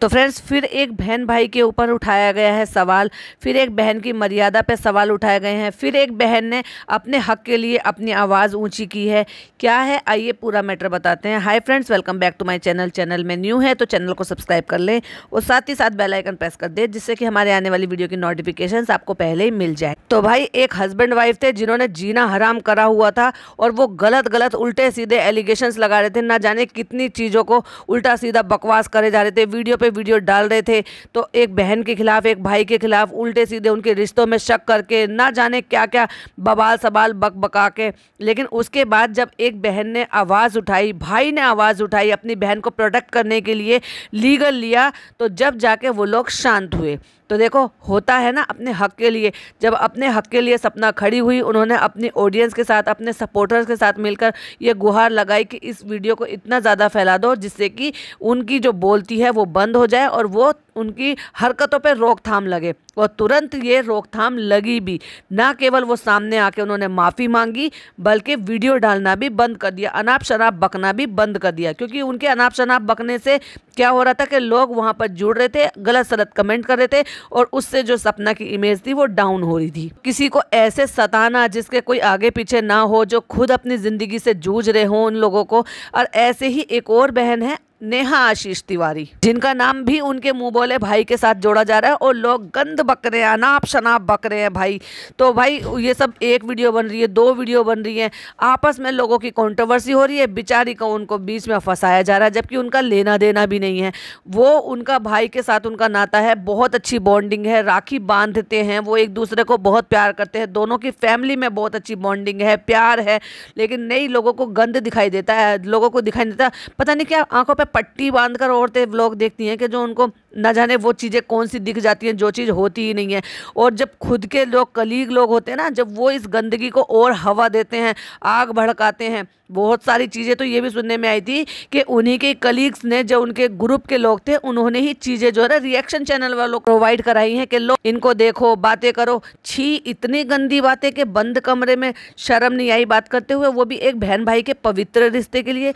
तो फ्रेंड्स फिर एक बहन भाई के ऊपर उठाया गया है सवाल फिर एक बहन की मर्यादा पर सवाल उठाए गए हैं फिर एक बहन ने अपने हक के लिए अपनी आवाज़ ऊंची की है क्या है आइए पूरा मैटर बताते हैं hi friends welcome back to my channel channel में न्यू है तो चैनल को सब्सक्राइब कर लें और साथ ही साथ बेलाइकन प्रेस कर दें जिससे कि हमारे आने वाली वीडियो की नोटिफिकेशन आपको पहले ही मिल जाए तो भाई एक हस्बैंड वाइफ थे जिन्होंने जीना हराम करा हुआ था और वो गलत गलत उल्टे सीधे एलिगेशन लगा रहे थे ना जाने कितनी चीज़ों को उल्टा सीधा बकवास करे जा रहे थे वीडियो पर पे वीडियो डाल रहे थे तो एक बहन के खिलाफ एक भाई के खिलाफ उल्टे सीधे उनके रिश्तों में शक करके ना जाने क्या क्या बबाल सबाल बक बका के लेकिन उसके बाद जब एक बहन ने आवाज़ उठाई भाई ने आवाज़ उठाई अपनी बहन को प्रोटेक्ट करने के लिए लीगल लिया तो जब जाके वो लोग शांत हुए तो देखो होता है ना अपने हक के लिए जब अपने हक के लिए सपना खड़ी हुई उन्होंने अपनी ऑडियंस के साथ अपने सपोर्टर्स के साथ मिलकर यह गुहार लगाई कि इस वीडियो को इतना ज़्यादा फैला दो जिससे कि उनकी जो बोलती है वो बंद हो जाए और वो उनकी हरकतों पर रोकथाम लगे और तुरंत ये रोकथाम लगी भी ना केवल वो सामने आके उन्होंने माफ़ी मांगी बल्कि वीडियो डालना भी बंद कर दिया अनाप शनाप बकना भी बंद कर दिया क्योंकि उनके अनाप शनाप बकने से क्या हो रहा था कि लोग वहाँ पर जुड़ रहे थे गलत सलत कमेंट कर रहे थे और उससे जो सपना की इमेज थी वो डाउन हो रही थी किसी को ऐसे सताना जिसके कोई आगे पीछे ना हो जो खुद अपनी ज़िंदगी से जूझ रहे हों उन लोगों को और ऐसे ही एक और बहन है नेहा आशीष तिवारी जिनका नाम भी उनके मुंह बोले भाई के साथ जोड़ा जा रहा है और लोग गंद बक रहे हैं अनाप शनाप बक रहे हैं भाई तो भाई ये सब एक वीडियो बन रही है दो वीडियो बन रही है आपस में लोगों की कंट्रोवर्सी हो रही है बिचारी को उनको बीच में फंसाया जा रहा है जबकि उनका लेना देना भी नहीं है वो उनका भाई के साथ उनका नाता है बहुत अच्छी बॉन्डिंग है राखी बांधते हैं वो एक दूसरे को बहुत प्यार करते हैं दोनों की फैमिली में बहुत अच्छी बॉन्डिंग है प्यार है लेकिन नई लोगों को गंद दिखाई देता है लोगों को दिखाई देता पता नहीं क्या आंखों पर पट्टी बांध कर औरतें व्लॉग देखती हैं कि जो उनको ना जाने वो चीज़ें कौन सी दिख जाती हैं जो चीज़ होती ही नहीं है और जब खुद के लोग कलीग लोग होते हैं ना जब वो इस गंदगी को और हवा देते हैं आग भड़काते हैं बहुत सारी चीज़ें तो ये भी सुनने में आई थी कि उन्हीं के कलीग्स ने जो उनके ग्रुप के लोग थे उन्होंने ही चीज़ें जो है ना रिएक्शन चैनल वालों को प्रोवाइड कराई हैं कि लोग इनको देखो बातें करो छी इतनी गंदी बातें कि बंद कमरे में शर्म नहीं आई बात करते हुए वो भी एक बहन भाई के पवित्र रिश्ते के लिए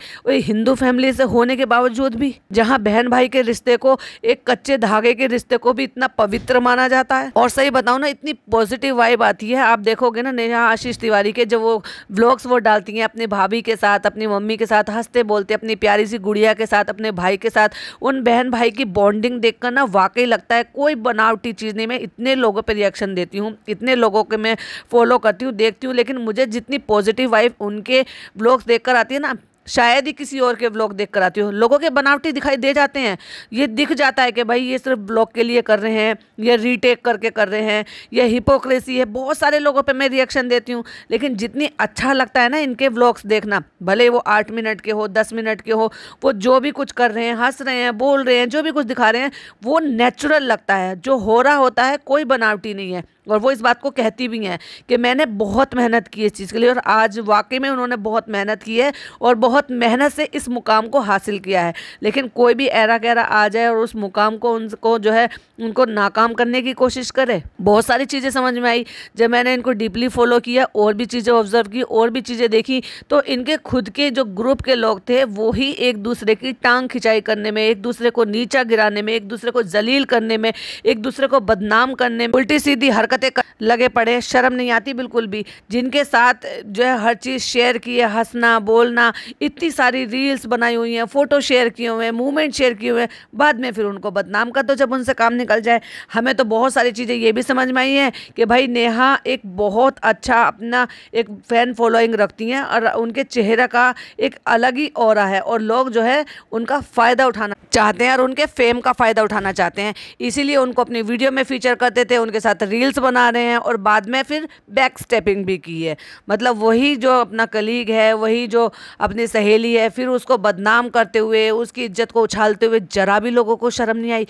हिंदू फैमिली से होने के बावजूद भी जहाँ बहन भाई के रिश्ते को एक कच्चे धागे के रिश्ते को भी इतना पवित्र माना जाता है और सही बताओ ना इतनी पॉजिटिव वाइब आती है आप देखोगे ना नेहा आशीष तिवारी के जब वो ब्लॉग्स वो डालती हैं अपनी भाभी मम्मी के साथ अपनी मम्मी के साथ हंसते बोलते अपनी प्यारी सी गुड़िया के साथ अपने भाई के साथ उन बहन भाई की बॉन्डिंग देखकर ना वाकई लगता है कोई बनावटी चीज़ नहीं मैं इतने लोगों पर रिएक्शन देती हूँ इतने लोगों के मैं फॉलो करती हूँ देखती हूँ लेकिन मुझे जितनी पॉजिटिव वाइफ उनके ब्लॉग्स देख आती है ना शायद ही किसी और के ब्लॉग देख कर आती हो लोगों के बनावटी दिखाई दे जाते हैं ये दिख जाता है कि भाई ये सिर्फ ब्लॉग के लिए कर रहे हैं या रीटेक करके कर रहे हैं या हिपोक्रेसी है बहुत सारे लोगों पर मैं रिएक्शन देती हूँ लेकिन जितनी अच्छा लगता है ना इनके ब्लॉग्स देखना भले वो आठ मिनट के हो दस मिनट के हो वो जो भी कुछ कर रहे हैं हंस रहे हैं बोल रहे हैं जो भी कुछ दिखा रहे हैं वो नेचुरल लगता है जो हो रहा होता है कोई बनावटी नहीं है और वो इस बात को कहती भी हैं कि मैंने बहुत मेहनत की इस चीज़ के लिए और आज वाकई में उन्होंने बहुत मेहनत की है और बहुत मेहनत से इस मुकाम को हासिल किया है लेकिन कोई भी ऐरा गहरा आ जाए और उस मुकाम को उनको जो है उनको नाकाम करने की कोशिश करे बहुत सारी चीज़ें समझ में आई जब मैंने इनको डीपली फॉलो किया और भी चीज़ें ऑब्जर्व की और भी चीज़ें देखी तो इनके खुद के जो ग्रुप के लोग थे वो ही एक दूसरे की टांग खिंचाई करने में एक दूसरे को नीचा गिराने में एक दूसरे को जलील करने में एक दूसरे को बदनाम करने में उल्टी सीधी हरकत हरकतें लगे पड़े शर्म नहीं आती बिल्कुल भी जिनके साथ जो है हर चीज़ शेयर की है हंसना बोलना इतनी सारी रील्स बनाई हुई हैं फ़ोटो शेयर किए हुए हैं मूवमेंट शेयर किए हुए हैं बाद में फिर उनको बदनाम कर दो जब उनसे काम निकल जाए हमें तो बहुत सारी चीज़ें ये भी समझ में आई हैं कि भाई नेहा एक बहुत अच्छा अपना एक फ़ैन फॉलोइंग रखती हैं और उनके चेहरा का एक अलग ही और है और लोग जो है उनका फ़ायदा उठाना चाहते हैं और उनके फेम का फ़ायदा उठाना चाहते हैं इसीलिए उनको अपनी वीडियो में फीचर करते थे उनके साथ रील्स बना रहे हैं और बाद में फिर बैक स्टेपिंग भी की है मतलब वही जो अपना कलीग है वही जो अपनी सहेली है फिर उसको बदनाम करते हुए उसकी इज्जत को उछालते हुए ज़रा भी लोगों को शर्म नहीं आई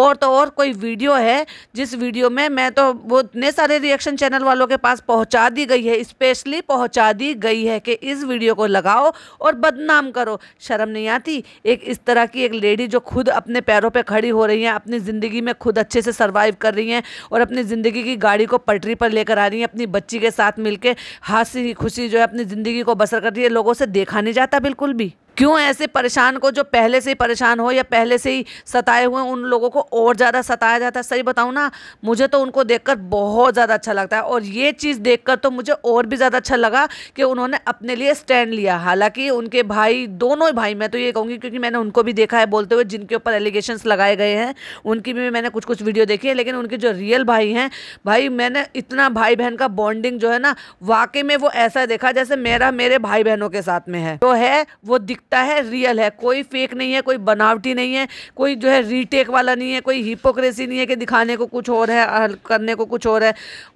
और तो और कोई वीडियो है जिस वीडियो में मैं तो वो इतने सारे रिएक्शन चैनल वालों के पास पहुंचा दी गई है स्पेशली पहुंचा दी गई है कि इस वीडियो को लगाओ और बदनाम करो शर्म नहीं आती एक इस तरह की एक लेडी जो खुद अपने पैरों पर खड़ी हो रही हैं अपनी ज़िंदगी में खुद अच्छे से सर्वाइव कर रही हैं और अपनी ज़िंदगी की की गाड़ी को पटरी पर लेकर आ रही है अपनी बच्ची के साथ मिलकर हंसी खुशी जो है अपनी ज़िंदगी को बसर कर रही है लोगों से देखा नहीं जाता बिल्कुल भी क्यों ऐसे परेशान को जो पहले से ही परेशान हो या पहले से ही सताए हुए उन लोगों को और ज़्यादा सताया जाता है सही बताऊँ ना मुझे तो उनको देखकर बहुत ज़्यादा अच्छा लगता है और ये चीज़ देखकर तो मुझे और भी ज़्यादा अच्छा लगा कि उन्होंने अपने लिए स्टैंड लिया हालांकि उनके भाई दोनों ही भाई मैं तो ये कहूँगी क्योंकि मैंने उनको भी देखा है बोलते हुए जिनके ऊपर एलिगेशन लगाए गए हैं उनकी भी मैंने कुछ कुछ वीडियो देखी है लेकिन उनके जो रियल भाई हैं भाई मैंने इतना भाई बहन का बॉन्डिंग जो है ना वाकई में वो ऐसा देखा जैसे मेरा मेरे भाई बहनों के साथ में है जो है वो दिख लगता है रियल है कोई फेक नहीं है कोई बनावटी नहीं है कोई जो है रीटेक वाला नहीं है कोई हिपोक्रेसी नहीं है कि दिखाने को कुछ और है करने को कुछ और है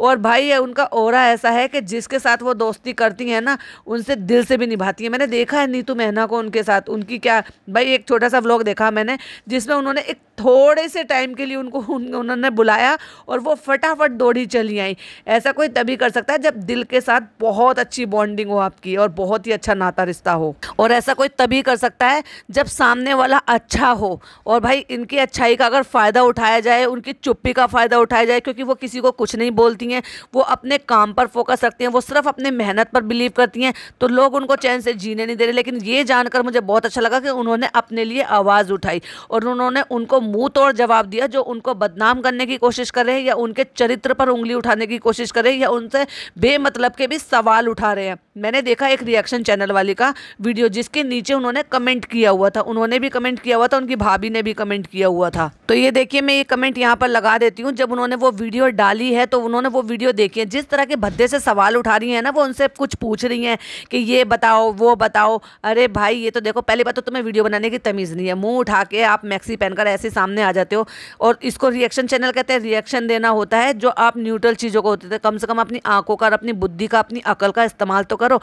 और भाई उनका और ऐसा है कि जिसके साथ वो दोस्ती करती हैं ना उनसे दिल से भी निभाती है मैंने देखा है नीतू मेहना को उनके साथ उनकी क्या भाई एक छोटा सा व्लॉग देखा मैंने जिसमें उन्होंने एक थोड़े से टाइम के लिए उनको उन्होंने बुलाया और वो फटाफट दौड़ी चली आई ऐसा कोई तभी कर सकता है जब दिल के साथ बहुत अच्छी बॉन्डिंग हो आपकी और बहुत ही अच्छा नाता रिश्ता हो और ऐसा कोई तभी कर सकता है जब सामने वाला अच्छा हो और भाई इनकी अच्छाई का अगर फ़ायदा उठाया जाए उनकी चुप्पी का फ़ायदा उठाया जाए क्योंकि वो किसी को कुछ नहीं बोलती हैं वो अपने काम पर फोकस रखती हैं वो सिर्फ अपने मेहनत पर बिलीव करती हैं तो लोग उनको चैन से जीने नहीं दे रहे लेकिन ये जानकर मुझे बहुत अच्छा लगा कि उन्होंने अपने लिए आवाज़ उठाई और उन्होंने उनको मुँह तोड़ जवाब दिया जो उनको बदनाम करने की कोशिश कर रहे हैं या उनके चरित्र पर उंगली उठाने की कोशिश कर रहे हैं या उनसे बेमतलब के भी सवाल उठा रहे हैं मैंने देखा एक रिएक्शन चैनल वाली का वीडियो वीडियो जिसके नीचे उन्होंने कमेंट किया हुआ था उन्होंने भी कमेंट किया हुआ था उनकी भाभी ने भी कमेंट किया हुआ था तो ये देखिए मैं ये कमेंट यहाँ पर लगा देती हूँ जब उन्होंने वो वीडियो डाली है तो उन्होंने वो वीडियो देखी है जिस तरह के भद्दे से सवाल उठा रही है ना वो उनसे कुछ पूछ रही है कि ये बताओ वो बताओ अरे भाई ये तो देखो पहली बात तो तुम्हें वीडियो बनाने की तमीज़ नहीं है मुँह उठा के आप मैक्सी पहनकर ऐसे सामने आ जाते हो और इसको रिएक्शन चैनल कहते हैं रिएक्शन देना होता है जो आप न्यूट्रल चीज़ों को होते थे कम से कम अपनी आंखों का अपनी बुद्धि का अपनी अकल का इस्तेमाल तो करो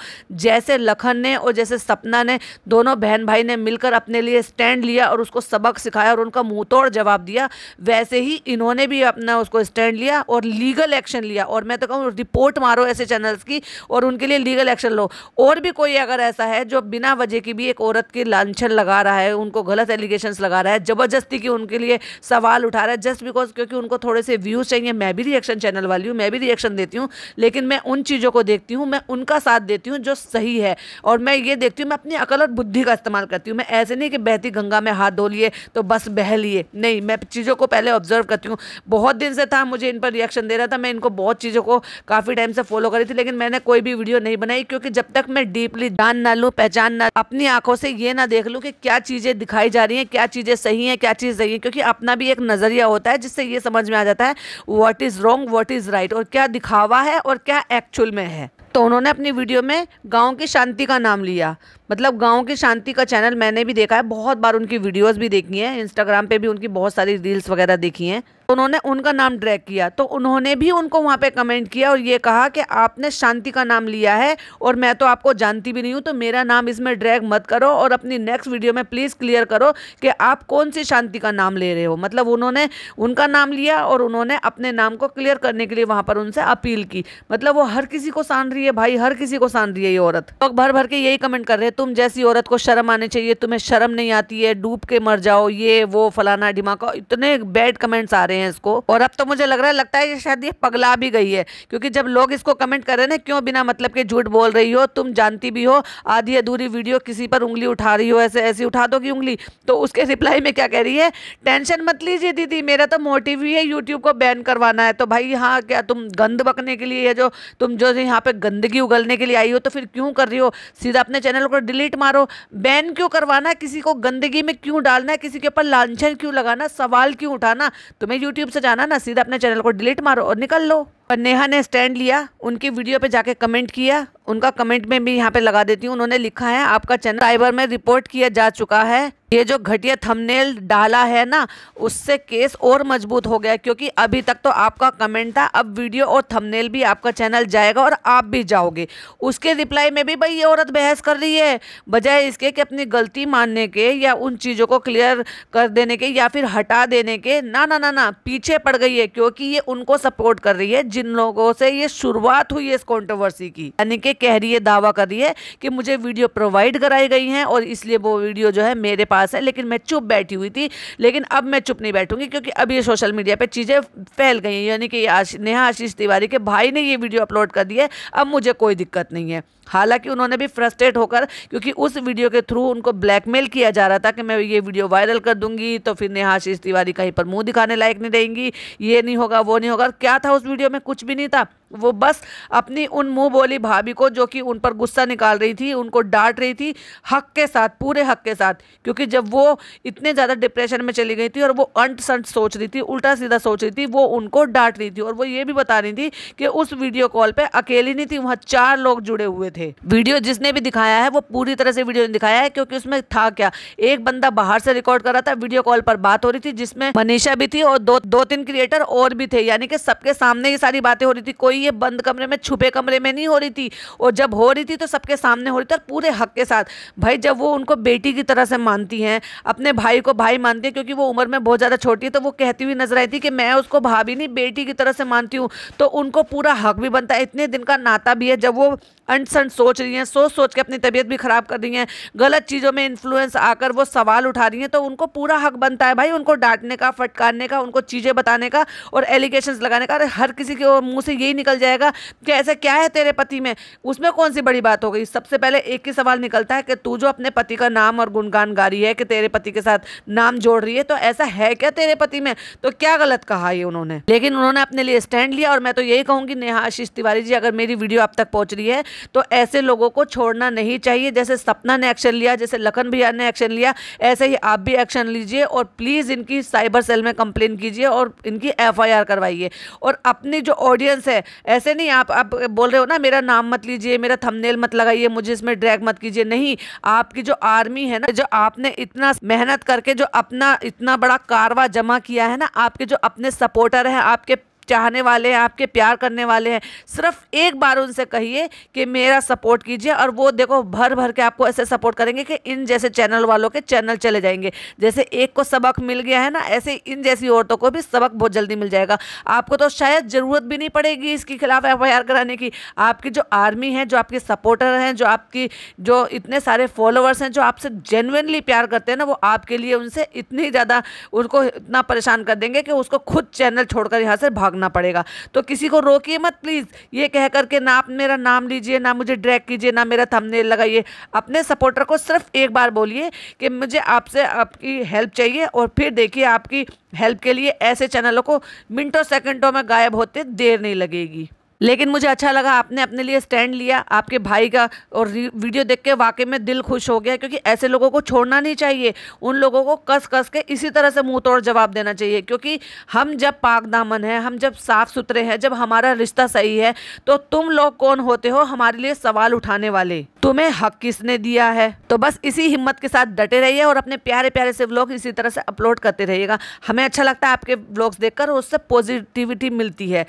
जैसे लखन ने और जैसे सपना अन्ना ने दोनों बहन भाई ने मिलकर अपने लिए स्टैंड लिया और उसको सबक सिखाया और उनका मुंह तोड़ जवाब दिया वैसे ही इन्होंने भी अपना उसको स्टैंड लिया और लीगल एक्शन लिया और मैं तो कहूँ रिपोर्ट मारो ऐसे चैनल्स की और उनके लिए लीगल एक्शन लो और भी कोई अगर ऐसा है जो बिना वजह की भी एक औरत की लाछन लगा रहा है उनको गलत एलिगेशन लगा रहा है ज़बरदस्ती की उनके लिए सवाल उठा रहा है जस्ट बिकॉज क्योंकि उनको थोड़े से व्यूज़ चाहिए मैं भी रिएक्शन चैनल वाली हूँ मैं भी रिएक्शन देती हूँ लेकिन मैं उन चीज़ों को देखती हूँ मैं उनका साथ देती हूँ जो सही है और मैं ये देखती हूँ मैं अपनी अकल और बुद्धि का इस्तेमाल करती हूँ मैं ऐसे नहीं कि बहती गंगा में हाथ धो लिए तो बस बह लिए नहीं मैं चीज़ों को पहले ऑब्जर्व करती हूँ बहुत दिन से था मुझे इन पर रिएक्शन दे रहा था मैं इनको बहुत चीज़ों को काफ़ी टाइम से फॉलो करी थी लेकिन मैंने कोई भी वीडियो नहीं बनाई क्योंकि जब तक मैं डीपली जान ना लूँ पहचान ना अपनी आंखों से ये ना देख लूँ कि क्या चीज़ें दिखाई जा रही हैं क्या चीज़ें सही हैं क्या चीज़ सही है क्योंकि अपना भी एक नज़रिया होता है जिससे ये समझ में आ जाता है what is wrong what is right और क्या दिखावा है और क्या एक्चुअल में है तो उन्होंने अपनी वीडियो में गांव की शांति का नाम लिया मतलब गांव की शांति का चैनल मैंने भी देखा है बहुत बार उनकी वीडियोस भी देखी हैं इंस्टाग्राम पे भी उनकी बहुत सारी रील्स वगैरह देखी हैं तो उन्होंने उनका नाम ड्रैग किया तो उन्होंने भी उनको वहाँ पे कमेंट किया और ये कहा कि आपने शांति का नाम लिया है और मैं तो आपको जानती भी नहीं हूँ तो मेरा नाम इसमें ड्रैग मत करो और अपनी नेक्स्ट वीडियो में प्लीज़ क्लियर करो कि आप कौन सी शांति का नाम ले रहे हो मतलब उन्होंने उनका नाम लिया और उन्होंने अपने नाम को क्लियर करने के लिए वहाँ पर उनसे अपील की मतलब वो हर किसी को सान रही है भाई हर किसी को सान रही है ये औरत तो लोग भर भर के यही कमेंट कर रहे तुम जैसी औरत को शर्म आनी चाहिए तुम्हें शर्म नहीं आती है डूब के मर जाओ ये वो फलाना ढिमाका इतने बैड कमेंट्स आ रहे हैं इसको और अब तो मुझे लग रहा है लगता है ये शायद ये पगला भी गई है क्योंकि जब लोग इसको कमेंट कर रहे ना क्यों बिना मतलब के झूठ बोल रही हो तुम जानती भी हो आधी अधूरी वीडियो किसी पर उंगली उठा रही हो ऐसे ऐसी उठा दोगी उंगली तो उसके रिप्लाई में क्या कह रही है टेंशन मत लीजिए दीदी मेरा तो मोटिव ही है यूट्यूब को बैन करवाना है तो भाई हाँ क्या तुम गंद बकने के लिए जो तुम जो यहाँ पे गंदगी उगलने के लिए आई हो तो फिर क्यों कर रही हो सीधा अपने चैनल को डिलीट मारो बैन क्यों करवाना किसी को गंदगी में क्यों डालना किसी के ऊपर लांछन क्यों लगाना सवाल क्यों उठाना तुम्हें यूट्यूब से जाना ना सीधा अपने चैनल को डिलीट मारो और निकल लो पर नेहा ने स्टैंड लिया उनकी वीडियो पे जाके कमेंट किया उनका कमेंट में भी यहाँ पे लगा देती हूँ उन्होंने लिखा है आपका चैनल साइबर में रिपोर्ट किया जा चुका है ये जो घटिया थंबनेल डाला है ना उससे केस और मजबूत हो गया क्योंकि अभी तक तो आपका कमेंट था अब वीडियो और थंबनेल भी आपका चैनल जाएगा और आप भी जाओगे उसके रिप्लाई में भी भाई ये औरत बहस कर रही है बजाय इसके कि अपनी गलती मानने के या उन चीज़ों को क्लियर कर देने के या फिर हटा देने के ना ना ना ना पीछे पड़ गई है क्योंकि ये उनको सपोर्ट कर रही है जिन लोगों से ये शुरुआत हुई है इस कॉन्ट्रोवर्सी की यानी कि कह रही है दावा कर रही है कि मुझे वीडियो प्रोवाइड कराई गई हैं और इसलिए वो वीडियो जो है मेरे पास पास है लेकिन मैं चुप बैठी हुई थी लेकिन अब मैं चुप नहीं बैठूंगी क्योंकि अब ये सोशल मीडिया पर चीज़ें फैल गई हैं यानी कि नेहा आशीष तिवारी के भाई ने ये वीडियो अपलोड कर दी है अब मुझे कोई दिक्कत नहीं है हालांकि उन्होंने भी फ्रस्ट्रेट होकर क्योंकि उस वीडियो के थ्रू उनको ब्लैकमेल किया जा रहा था कि मैं ये वीडियो वायरल कर दूंगी तो फिर नेहा आशीष तिवारी कहीं पर मुंह दिखाने लायक नहीं रहेंगी ये नहीं होगा वो नहीं होगा क्या था उस वीडियो में कुछ भी नहीं था वो बस अपनी उन मुंह बोली भाभी को जो कि उन पर गुस्सा निकाल रही थी उनको डांट रही थी हक के साथ पूरे हक के साथ क्योंकि जब वो इतने ज़्यादा डिप्रेशन में चली गई थी और वो अंट संट सोच रही थी उल्टा सीधा सोच रही थी वो उनको डांट रही थी और वो ये भी बता रही थी कि उस वीडियो कॉल पर अकेली नहीं थी वहाँ चार लोग जुड़े हुए थे वीडियो जिसने भी दिखाया है वो पूरी तरह से वीडियो दिखाया है क्योंकि उसमें था क्या एक बंदा बाहर से रिकॉर्ड कर रहा था वीडियो कॉल पर बात हो रही थी जिसमें मनीषा भी थी और दो दो तीन क्रिएटर और भी थे यानी कि सबके सामने ये सारी बातें हो रही थी कोई रही है बंद कमरे में छुपे कमरे में नहीं हो रही थी और जब हो रही थी तो सबके सामने हो रही थी और पूरे हक के साथ भाई जब वो उनको बेटी की तरह से मानती हैं अपने भाई को भाई मानती हैं क्योंकि वो उम्र में बहुत ज़्यादा छोटी है तो वो कहती हुई नजर आई थी कि मैं उसको भाभी नहीं बेटी की तरह से मानती हूँ तो उनको पूरा हक भी बनता है इतने दिन का नाता भी है जब वो अनसन सोच रही हैं सोच सोच के अपनी तबीयत भी ख़राब कर रही हैं गलत चीज़ों में इन्फ्लुएंस आकर वो सवाल उठा रही हैं तो उनको पूरा हक बनता है भाई उनको डांटने का फटकारने का उनको चीज़ें बताने का और एलिगेशन लगाने का अरे हर किसी के मुँह से यही निकल जाएगा कि ऐसा क्या है तेरे पति में उसमें कौन सी बड़ी बात हो गई सबसे पहले एक ही सवाल निकलता है कि तू जो अपने पति का नाम और गुणगान गा रही है कि तेरे पति के साथ नाम जोड़ रही है तो ऐसा है क्या तेरे पति में तो क्या गलत कहा ये उन्होंने लेकिन उन्होंने अपने लिए स्टैंड लिया और मैं तो यही कहूंगी नेहा आशीष तिवारी जी अगर मेरी वीडियो आप तक पहुंच रही है तो ऐसे लोगों को छोड़ना नहीं चाहिए जैसे सपना ने एक्शन लिया जैसे लखन भैया ने एक्शन लिया ऐसे ही आप भी एक्शन लीजिए और प्लीज़ इनकी साइबर सेल में कंप्लेन कीजिए और इनकी एफ करवाइए और अपनी जो ऑडियंस है ऐसे नहीं आप आप बोल रहे हो ना मेरा नाम मत लीजिए मेरा थंबनेल मत लगाइए मुझे इसमें ड्रैग मत कीजिए नहीं आपकी जो आर्मी है ना जो आपने इतना मेहनत करके जो अपना इतना बड़ा कारवा जमा किया है ना आपके जो अपने सपोर्टर हैं आपके चाहने वाले हैं आपके प्यार करने वाले हैं सिर्फ एक बार उनसे कहिए कि मेरा सपोर्ट कीजिए और वो देखो भर भर के आपको ऐसे सपोर्ट करेंगे कि इन जैसे चैनल वालों के चैनल चले जाएंगे जैसे एक को सबक मिल गया है ना ऐसे इन जैसी औरतों को भी सबक बहुत जल्दी मिल जाएगा आपको तो शायद ज़रूरत भी नहीं पड़ेगी इसके खिलाफ एफ कराने की आपकी जो आर्मी है जो आपके सपोर्टर हैं जो आपकी जो इतने सारे फॉलोअर्स हैं जो आपसे जेनुनली प्यार करते हैं ना वो आपके लिए उनसे इतनी ज़्यादा उनको इतना परेशान कर देंगे कि उसको खुद चैनल छोड़कर यहाँ से भाग भागना पड़ेगा तो किसी को रोकिए मत प्लीज़ ये कह करके ना आप मेरा नाम लीजिए ना मुझे ड्रैग कीजिए ना मेरा थंबनेल लगाइए अपने सपोर्टर को सिर्फ एक बार बोलिए कि मुझे आपसे आपकी हेल्प चाहिए और फिर देखिए आपकी हेल्प के लिए ऐसे चैनलों को मिनटों सेकंडों में गायब होते देर नहीं लगेगी लेकिन मुझे अच्छा लगा आपने अपने लिए स्टैंड लिया आपके भाई का और वीडियो देख के वाकई में दिल खुश हो गया क्योंकि ऐसे लोगों को छोड़ना नहीं चाहिए उन लोगों को कस कस के इसी तरह से मुंह तोड़ जवाब देना चाहिए क्योंकि हम जब पाक दामन है हम जब साफ़ सुथरे हैं जब हमारा रिश्ता सही है तो तुम लोग कौन होते हो हमारे लिए सवाल उठाने वाले तुम्हें हक किसने दिया है तो बस इसी हिम्मत के साथ डटे रहिए और अपने प्यारे प्यारे से ब्लॉग इसी तरह से अपलोड करते रहिएगा हमें अच्छा लगता है आपके देख देखकर उससे पॉजिटिविटी मिलती है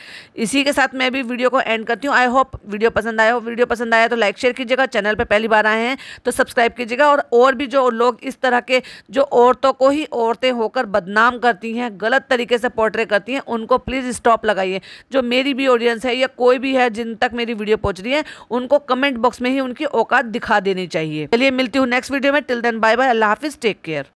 इसी के साथ मैं भी वीडियो को एंड करती हूँ आई होप वीडियो पसंद आया हो वीडियो पसंद आया तो लाइक शेयर कीजिएगा चैनल पर पहली बार आए हैं तो सब्सक्राइब कीजिएगा और और भी जो लोग इस तरह के जो औरतों को ही औरतें होकर बदनाम करती हैं गलत तरीके से पोर्ट्रे करती हैं उनको प्लीज़ स्टॉप लगाइए जो मेरी भी ऑडियंस है या कोई भी है जिन तक मेरी वीडियो पहुँच रही है उनको कमेंट बॉक्स में ही उनकी औकात दिखा देनी चाहिए चलिए मिलती हूँ नेक्स्ट वीडियो में टिल देन बाय बाय अल्लाह हाफिज़ टेक केयर